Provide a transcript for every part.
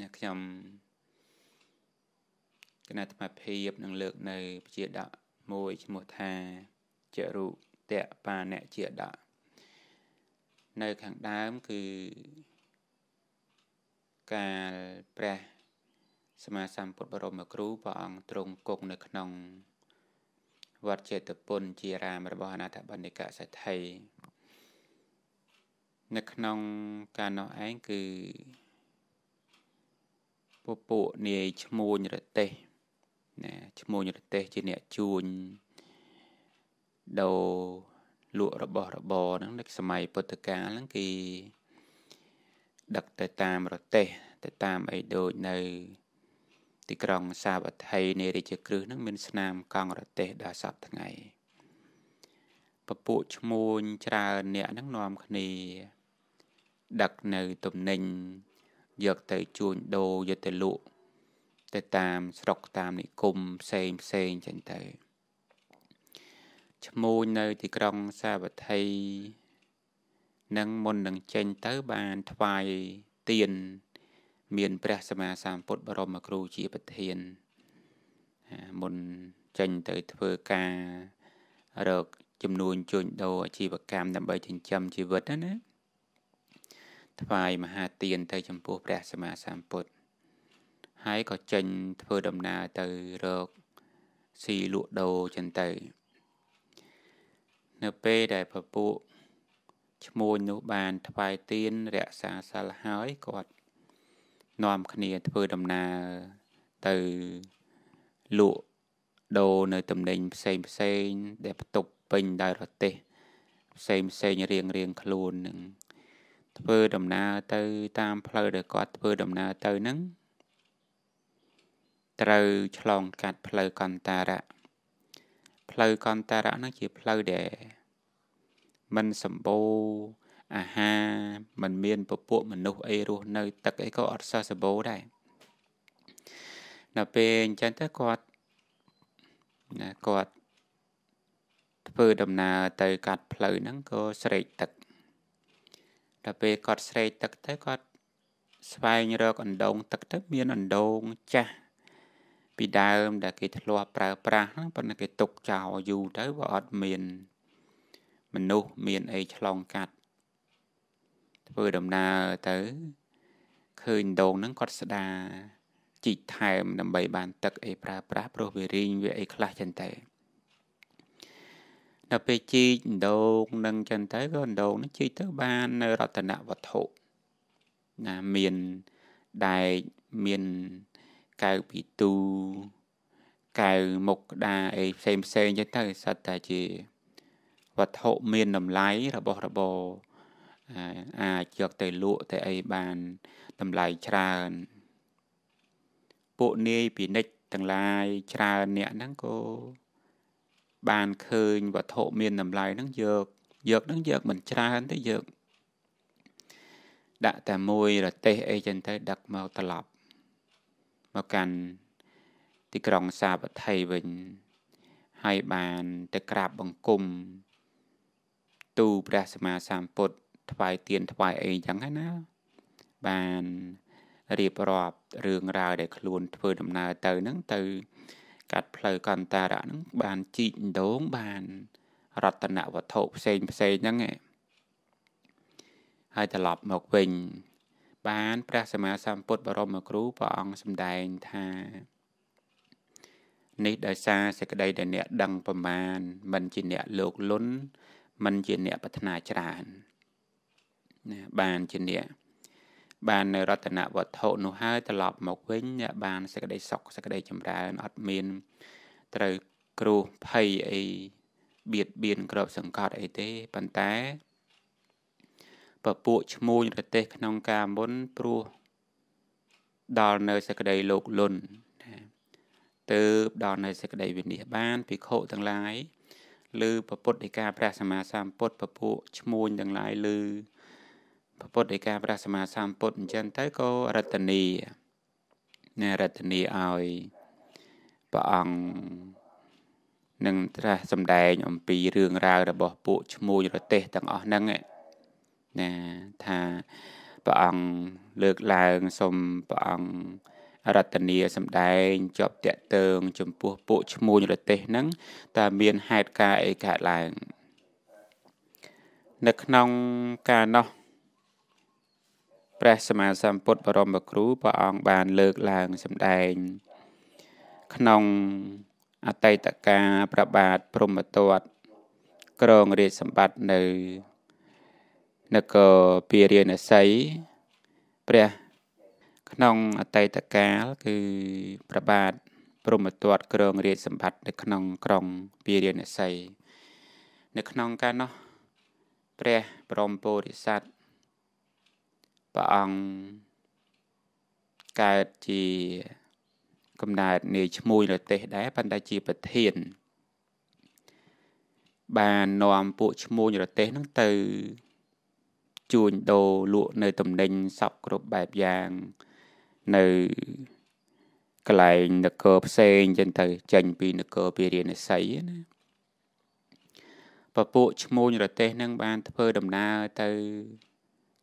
នេះខ្ញុំគណៈអាភិបនឹងលើកនៅជាដកមួយឈ្មោះថាចរុតៈបាណជាដកនៅខាងដើមគឺកាលព្រះ សមាសម្ពុទ្ធបរមគ្រូព្រះអង្គទ្រង់គង់នៅក្នុងវត្តចេតពុនជារាមរបស់អនាថបណ្ឌិកសេដ្ឋីនៅក្នុងការនោះឯងគឺពពួកនាយឈ្មួញរទេសណាឈ្មួញរទេស ជាអ្នកជួញដូរលក់របស់របរហ្នឹងនៅសម័យពុទ្ធកាលហ្នឹងគេដឹកទៅតាមរទេសទៅតាមអីដូចនៅទីក្រុងសាវត្ថីនៃរាជក្រឹសហ្នឹងមានស្នាមកង់រទេសដល់សពថ្ងៃពពួកឈ្មួញច្រើនអ្នកហ្នឹងនាំគ្នា ដឹកនៅទំនិញយកទៅជួញដូរយកទៅលក់ទៅតាមស្រុកតាមនិគមផ្សេងផ្សេងចឹងទៅឈ្មោះនៅទីក្រុងសាវត្ថីនឹងមុននឹងចេញទៅបានថ្វាយទៀនមានព្រះសមាសੰពុទ្ធបរមគ្រូ ជាប្រធានមុនចេញទៅធ្វើការរកចំនួនជួញដូរអាជីវកម្មដើម្បីចិញ្ចឹមជីវិតណាថ្វាយមហាទានទៅចំពោះព្រះសម្មាសម្ពុទ្ធហើយក៏ចេញធ្វើដំណើរទៅរកស៊ីលក់ដូរចឹងទៅ នៅពេលដែលពពួកឈ្មួញនោះបានថ្វាយទានរក្សាសិលហើយគាត់នាំគ្នាធ្វើដំណើរទៅលក់ដូរនៅតំណែងផ្សេងផ្សេងដែលផ្ទុកពេញដោយរទេស ផ្សេងផ្សេងរៀងរៀងខ្លួននឹងធ្វើដំណើរទៅតាមផ្លូវដែលគាត់ធ្វើដំណើរទៅហ្នឹងត្រូវឆ្លងកាត់ផ្លូវកន្តារៈផ្លូវកន្តារៈហ្នឹងជាផ្លូវដែលมันសម្បូរអាហារมันមានពពួកមនុស្សអីរស់នៅ ទឹកអីក៏អត់សះសម្បូរដែរដល់ពេលអញ្ចឹងទៅគាត់ណាគាត់ធ្វើដំណើរទៅ កាត់ផ្លូវហ្នឹងក៏ស្រេកទឹកដល់ពេលគាត់ស្រេកទឹកទៅគាត់ស្វែងរកអណ្ដូងទឹកទៅមានអណ្ដូងចាស់ពីដើម ដែលគេធ្លាប់ប្រើប្រាស់ហ្នឹងប៉ុន្តែគេទុកចោលយូរទៅវាអត់មានមនុស្សមានអីឆ្លងកាត់ធ្វើដំណើរទៅឃើញដងហ្នឹងគាត់ស្ដាជីកថែមដើម្បីបានទឹកអីប្រើប្រាស់ព្រោះវារីងវាអីខ្លះចឹងទៅនៅពេលជីកដងនឹងចឹងទៅក៏ដងនឹងជីកទៅបាន នៅរតនវត្ថុ ណាមានដែកមានកៅពីទូកៅមុខក្តារអីផ្សេងផ្សេងចឹងទៅសត្វតែជាវត្ថុមានតម្លៃរបស់របរអាចយកទៅលក់ទៅអីបានតម្លៃច្រើន ពួកនាយពាណិជ្យទាំងឡាយច្រើនអ្នកហ្នឹងក៏បានឃើញវត្ថុមានតម្លៃហ្នឹងយកយកហ្នឹងយកមិនច្រើនទេយកដាក់តែមួយរទេសអីចឹងទៅដឹកមកត្រឡប់មកកាន់ទីក្រុងសាវត្ថីវិញហើយបានទៅក្រាបបង្គំទូព្រះសម្មាសម្ពុទ្ធថ្វាយទៀនថ្វាយអីចឹងហ្នឹងណា បានរៀបរាប់រឿងរ៉ាវដែលខ្លួនធ្វើដំណើរទៅហ្នឹងទៅកាត់ផ្លូវកន្តារៈហ្នឹងបានជីកដងបានរតនវត្ថុផ្សេងផ្សេងហ្នឹងឯងហើយត្រឡប់មកវិញ បានព្រះសម្មាសម្ពុទ្ធបរមគ្រូព្រះអង្គសម្ដែងថានេះដោយសារសេចក្តីដែលអ្នក ដឹងប្រមាណមិនជាអ្នកលោកលុនមិនជាអ្នកប្រាថ្នាច្រើនណាបានជាអ្នកបាននៅរតនវត្ថុនោះហើយត្រឡប់មកវិញអ្នកបានសេចក្តីសុខសេចក្តីចម្រើនអត់មានត្រូវគ្រោះភ័យអីបៀតបៀនក្របសង្កត់អីទេប៉ុន្តែពពួកឈ្មោះរទេសក្នុងការមុន ព្រោះដល់នៅសេចក្តីលោកលុនណាទើបដល់នៅសេចក្តី វិនិច្ឆ័យបានភិក្ខុទាំងឡាយឬពុទ្ធដីកាព្រះសម្មាសម្ពុទ្ធពពួកឈ្មោះទាំងឡាយឬពុទ្ធដីកាព្រះសម្មាសម្ពុទ្ធអញ្ចឹងទៅក៏រតនីណារតនីឲ្យព្រះអង្គនឹងត្រាស់សម្ដែងអំពីរឿងរ៉ាវរបស់ពួកឈ្មោះរទេសទាំងអស់ហ្នឹងណាថាព្រះអង្គលើកឡើងសូមព្រះអង្គរតនីសម្ដែងជាប់តាក់ទងចំពោះពួកឈ្មោះរទេសហ្នឹងតើមានហេតុការអីកើតឡើងនៅក្នុងការនោះព្រះសម្មាសម្ពុទ្ធបរមគ្រូព្រះអង្គបាន លើកឡើងសម្ដែងក្នុងអតីតកាលប្របាទព្រហ្មទត្តក្រងរាជសម្បត្តិនៅនគរពារាណសីព្រះក្នុងអតីតកាល គឺ ប្របាទព្រហ្មទត្តក្រងរាជសម្បត្តិនៅក្នុងក្រុងពារាណសី នៅក្នុងកាលនោះព្រះបរមពុរិស័ទព្រះអង្គកើតជាកំណើតនៃឈ្មោះលទេសដែរប៉ុន្តែជាប្រធាន បាននាំពួកឈ្មោះរទេសហ្នឹងទៅ ជួញដូរលក់នៅតំណែងសពគ្រប់បែបយ៉ាង នៅកន្លែងនគរផ្សេងចឹងទៅចេញពីនគរពារាណសីណាពពួកឈ្មោះរទេសនឹងបានធ្វើដំណើរទៅ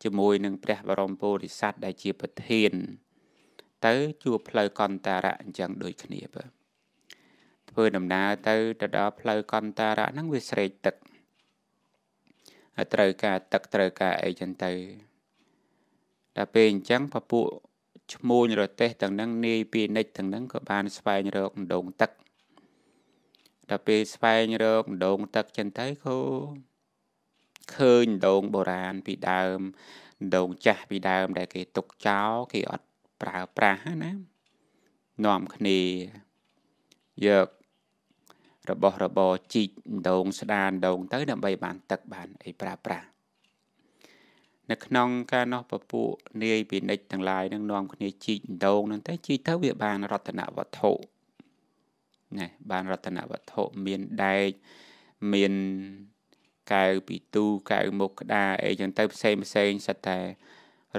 ជាមួយនឹងព្រះបរមពោធិសត្វដែលជាប្រធានទៅជួបផ្លូវកន្តរៈអញ្ចឹងដូចគ្នាបើធ្វើដំណើរទៅទៅដល់ផ្លូវកន្តរៈហ្នឹងវាស្រេកទឹកត្រូវការទឹកត្រូវការអីចឹងទៅដល់ពេលអញ្ចឹងពពួកឈ្មោះរទេសទាំងហ្នឹងនាយពាណិជ្ជទាំងហ្នឹងក៏បានស្វែងរកម្ដងទឹកដល់ពេលស្វែងរកម្ដងទឹកចឹងទៅក៏ឃើញដងបុរាណពីដើមដងចាស់ពីដើមដែល គេទុកចោលគេអត់ប្រើប្រាស់ណានាំគ្នាយករបស់របរជីកដងស្ដានដងទៅ ដើម្បីបានទឹកបានអីប្រើប្រាស់នៅក្នុងការនោះពពួកនាយពាណិជ្ជទាំងឡាយនឹងនាំគ្នាជីកដងហ្នឹងទៅជីកទៅវាបានរតនវត្ថុណែបានរតនវត្ថុមានដែកមានកៅពីទូកៅមុខក្តារអីចឹងទៅផ្សេងផ្សេងសិតតែ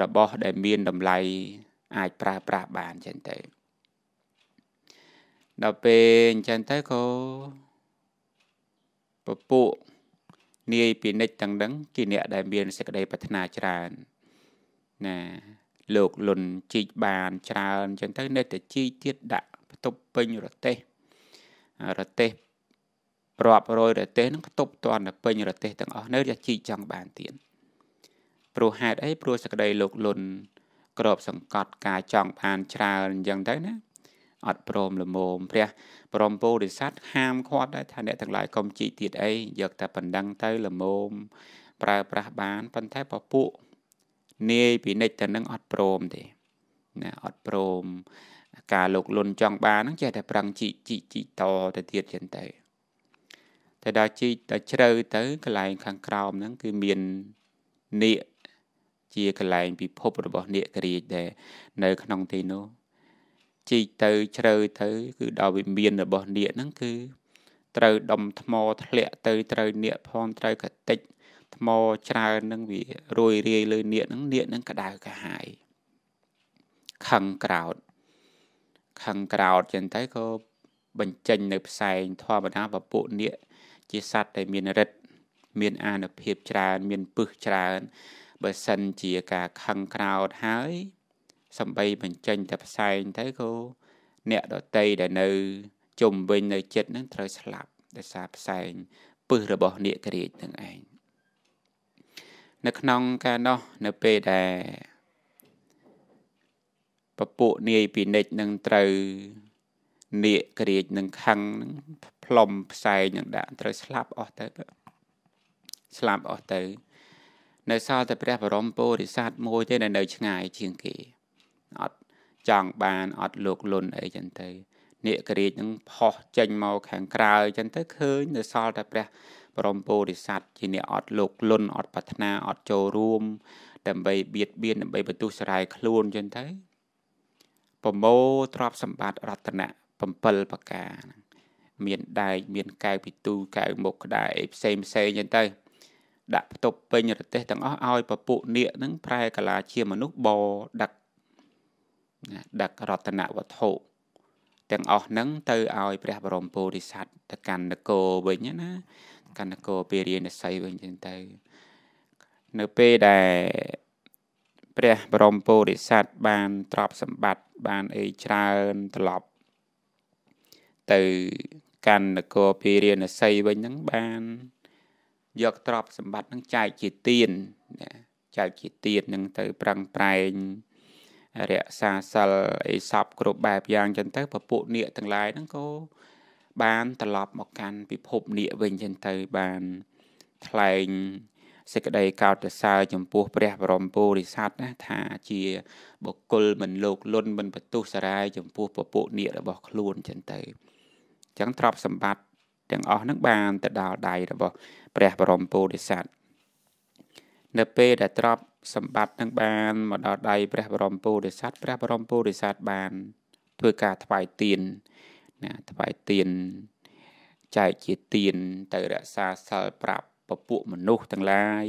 របស់ដែលមានតម្លៃអាចប្រើប្រាស់បានចឹងទៅដល់ពេលអញ្ចឹងទៅក៏ពពួកនាយពាណិជ្ជទាំងនឹងជាអ្នកដែលមានសេចក្តីប្រាថ្នាច្រើន ណាលោកលុនជីកបានច្រើនអញ្ចឹងទៅនៅតែជីកទៀតដាក់ផ្ទប់ពេញរទេសរទេសរាប់រយរទេសនឹងខ្ទប់តាន់ទៅពេញរទេសទាំងអស់នៅរះជីកចង់បានទៀតព្រោះហេតុអីព្រោះសក្តីលោកលុនក្របសង្កត់ការចង់បានច្រើនអញ្ចឹងទៅណាអត់ព្រមលមមព្រះព្រមពោធិសត្វហាមឃាត់ដែរថាអ្នកទាំងឡាយកុំជីកទៀតអីយកតែបណ្ដឹងទៅលមមប្រើប្រាស់បានប៉ុន្តែពពួកនាយពិនិច្យទៅនឹងអត់ព្រមទេណាអត់ព្រមការលោកលុនចង់បានហ្នឹងចេះតែប្រឹងជីកជីកជីកតទៅទៀតចឹងទៅតែដល់ជីកទៅជ្រៅទៅកន្លែងខាងក្រោមហ្នឹងគឺមាននាគជាកន្លែងពិភពរបស់នាគរាជដែរនៅ ក្នុងទីនោះជីកទៅជ្រៅទៅគឺដល់វិមានរបស់នាគហ្នឹងគឺត្រូវដុំថ្មធ្លាក់ទៅត្រូវនាគផងត្រូវកតិចថ្មច្រើននឹងវារួយរាយលើនាគហ្នឹងនាគហ្នឹងក្តៅកាហាយខឹងក្រោតខឹងក្រោតចឹងទៅក៏បញ្ចេញនៅ ផ្សែងធម្មតាពពួកនាគជាសត្វដែលមានរិទ្ធមានអានុភាពច្រើន មានពឹសច្រើន បើសិនជាការខឹងក្រោតហើយសំបីបញ្ចេញតែផ្សែងទៅក៏អ្នកដតីដែលនៅជុំវិញនៅចិត្តនឹងត្រូវស្លាប់ដោយសារផ្សែងពឹសរបស់នាគរាជនឹងឯងនៅក្នុងការនោះនៅពេលដែលពពួកនាយពិនិចនឹងត្រូវនាគរាជនឹងខឹងនឹងផ្លុំផ្សែងនឹងដាក់ត្រូវស្លាប់អស់ទៅស្លាប់អស់ទៅ នៅសល់តែព្រះបរមពោធិសត្វមួយទេដែលនៅ ឆ្ងាយជាងគេអត់ចង់បានអត់លោកលុនអីចឹងទៅនេករាជនឹងផុសចេញមកខាងក្រៅចឹងទៅឃើញនៅសល់តែព្រះបរមពោធិសត្វជាអ្នកអត់លោកលុនអត់ប្រាថ្នាអត់ចូលរួមដើម្បីបៀតបៀនដើម្បីបន្ទុះសរាយខ្លួនចឹងទៅប្រមោទ្រពសម្បត្តិរតនៈ7ប្រការហ្នឹងមានដែកមានកៅពិទូកៅមុខក្តារអីផ្សេងផ្សេងហ្នឹងទៅដាក់ផ្ទប់ពេញរទេសទាំងអស់ឲ្យពពួកនាគហ្នឹងប្រែកាលាជាមនុស្សបដឹកដឹករតនវត្ថុទាំងអស់ហ្នឹងទៅឲ្យព្រះបរមពោធិសត្វទៅកាន់នគរវិញណាកាន់នគរពារាណសីវិញចឹងទៅនៅពេលដែលព្រះបរមពោធិសត្វបានទ្រព្យសម្បត្តិបានអីច្រើនត្រឡប់ទៅកាន់នគរពីរាណសីវិញហ្នឹងបាន យកទ្រព្យសម្បត្តិហ្នឹងចែកជាទានណាចែកជាទានហ្នឹងទៅប្រឹងប្រែងរក្សាសិលអីសពគ្រប់បែបយ៉ាងចឹងទៅពពួកនាគទាំងឡាយហ្នឹងក៏បានត្រឡប់មកកាន់ពិភពនាគវិញចឹងទៅបានថ្លែងសេចក្តីកោតសរសើរចំពោះព្រះបរមពុរិស័ទណា ថាជា បុគ្គលមិនលោកលុនមិនបទុសរាយចំពោះពពួកនាគរបស់ខ្លួនចឹងទៅចឹងទ្រព្យសម្បត្តិទាំងអស់នឹងបានទៅដល់ដៃរបស់ព្រះបរមពោធិសត្វនៅពេលដែលទ្រព្យសម្បត្តិនឹងបានមកដល់ដៃព្រះបរមពោធិសត្វព្រះបរមពោធិសត្វបានធ្វើការថ្វាយទៀនណាថ្វាយទៀនចែកជាទៀនទៅរក្សាសិលប្រាប់ពពួកមនុស្សទាំងឡាយ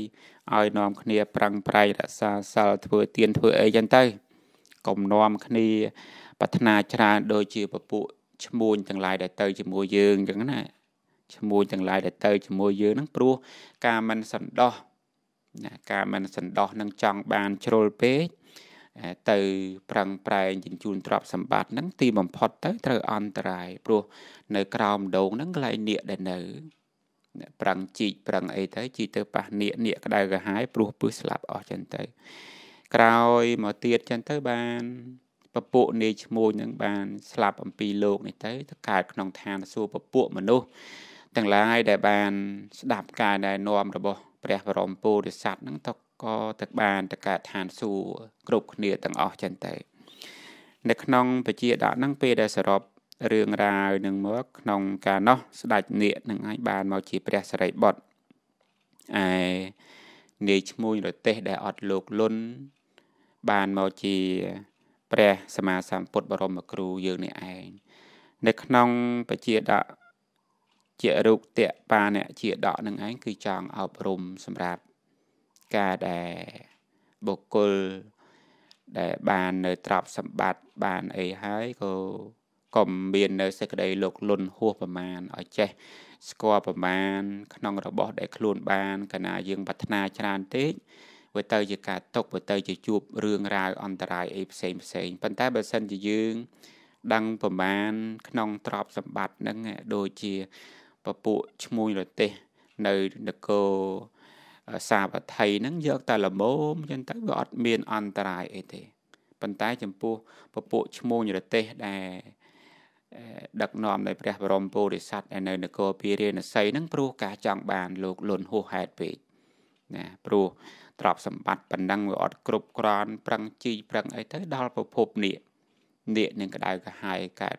ឲ្យនាំគ្នាប្រឹងប្រែងរក្សាសិលធ្វើទៀនធ្វើអីចឹងទៅកុំនាំគ្នាប្រាថ្នាច្រើនដូចជាពពួកឈ្មួញទាំងឡាយដែលទៅជាមួយយើងអញ្ចឹងណាឈ្មួញទាំងឡាយដែលទៅជាមួយយើងហ្នឹងព្រោះការមិនសន្តោសណាការមិនសន្តោសនឹងចង់បានជ្រុលពេកទៅ ប្រឹងប្រែងជញ្ជូនទ្រព្យសម្បត្តិហ្នឹងទីបំផុតទៅត្រូវអន្តរាយព្រោះនៅក្រោមដងហ្នឹងកន្លែងនៀកដែលនៅប្រឹងជីកប្រឹងអីទៅជីកទៅប៉ះនៀកនៀកក្តៅក្រហាយព្រោះពឹសស្លាប់អស់ចឹងទៅ ក្រោយមកទៀតចឹងទៅបានពពួកនាយឈ្មោះនឹងបានស្លាប់អំពីលោកនេះទៅទៅកើតក្នុងឋានសួគ៌ពពួកមនុស្សទាំងឡាយដែល បានស្ដាប់ការណែនាំរបស់ព្រះបរមពុរិស័ទនឹងទៅក៏ទៅបានទៅកើតឋានសួគ៌គ្រប់គ្នាទាំងអស់ចឹងទៅនៅក្នុងពជាដកនឹងពេលដែលសរុបរឿងរ៉ាវនឹងមកក្នុងការនោះស្ដេចនាគនឹងអាចបានមកជា ព្រះសិរីបុត្រឯនាយឈ្មោះរទេស ដែលអត់លោកលុនបានមកជាព្រះសម្មាសម្ពុទ្ធបរមគ្រូយើងនេះឯងនៅក្នុងបជាដកជារូបតៈបាអ្នកជាដកនឹងឯងគឺចង់អប់រំសម្រាប់ការដែលបុគ្គលដែលបាននៅទ្រព្យសម្បត្តិបានអីហើយក៏កុំមាន នៅសេចក្តីលោកលុនហួសប្រមាណឲ្យចេះស្គាល់ប្រមាណក្នុងរបស់ដែលខ្លួនបានកណាយើងប្រាថ្នាច្រើនពេកវាទៅជាការຕົកវាទៅជាជួបរឿងរ៉ាវអន្តរាយអីផ្សេងផ្សេងប៉ុន្តែបើសិនជាយើងដឹងប្រមាណក្នុងទ្រព្យសម្បត្តិហ្នឹងដូចជាពពួកឈ្មោះរទេសនៅនគរសាវត្ថីហ្នឹងយកតែលមមចឹងទៅវាអត់មានអន្តរាយអីទេប៉ុន្តែចំពោះពពួកឈ្មោះរទេសដែលដឹកនាំដោយព្រះបរមពោធិសត្វនៅនគរពារាណសីហ្នឹងព្រោះការចង់បានលោកលុនហួសហេតុពេកណាព្រោះទ្រព្យសម្បត្តិប៉ុណ្ណឹងវាអត់គ្រប់គ្រាន់ប្រឹងជីប្រឹងអីទៅដល់ប្រភពនេះនេះនឹងក្តៅក្រហាយកើត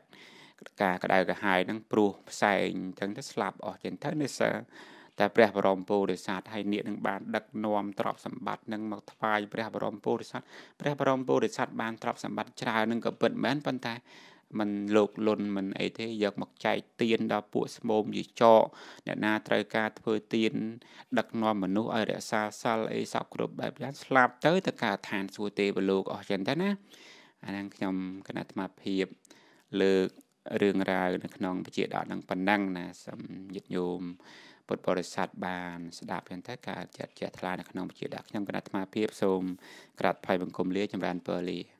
ការក្តៅក្រហាយហ្នឹងព្រោះផ្សែងទាំងទៅស្លាប់អស់ចឹងទៅនេះសើតែព្រះបរមពុរិស័ទហើយនេះនឹងបានដឹកនាំទ្រព្យសម្បត្តិនឹងមកថ្វាយព្រះបរមពុរិស័ទព្រះបរមពុរិស័ទបានទ្រព្យសម្បត្តិច្រើននឹងក៏ពិតមែនប៉ុន្តែមិនលោកលុនមិនអីទេយកមកចែកទៀនដល់ពួកស្មោមយីចកអ្នកណាត្រូវការធ្វើទៀនដឹកនាំមនុស្សឲ្យរក្សាសិលអីសពគ្រប់បែបយ៉ាងស្លាប់ទៅទៅការឋានសួគ៌ទេវលោកអស់ចឹងទៅណាអាហ្នឹងខ្ញុំគណៈអាត្មាភាពលើករឿងរ៉ាវនៅក្នុងវិជាដកនឹងប៉ុណ្ណឹងណាសូមញាតិញោមពុទ្ធបរិស័ទបាន ស្ដាប់ចឹងទៅការចាត់ចែងថ្លានៅក្នុងវិជាដកខ្ញុំគណៈអាត្មាភាពសូមក្រាបថ្វាយបង្គំលាចម្រើនពរលា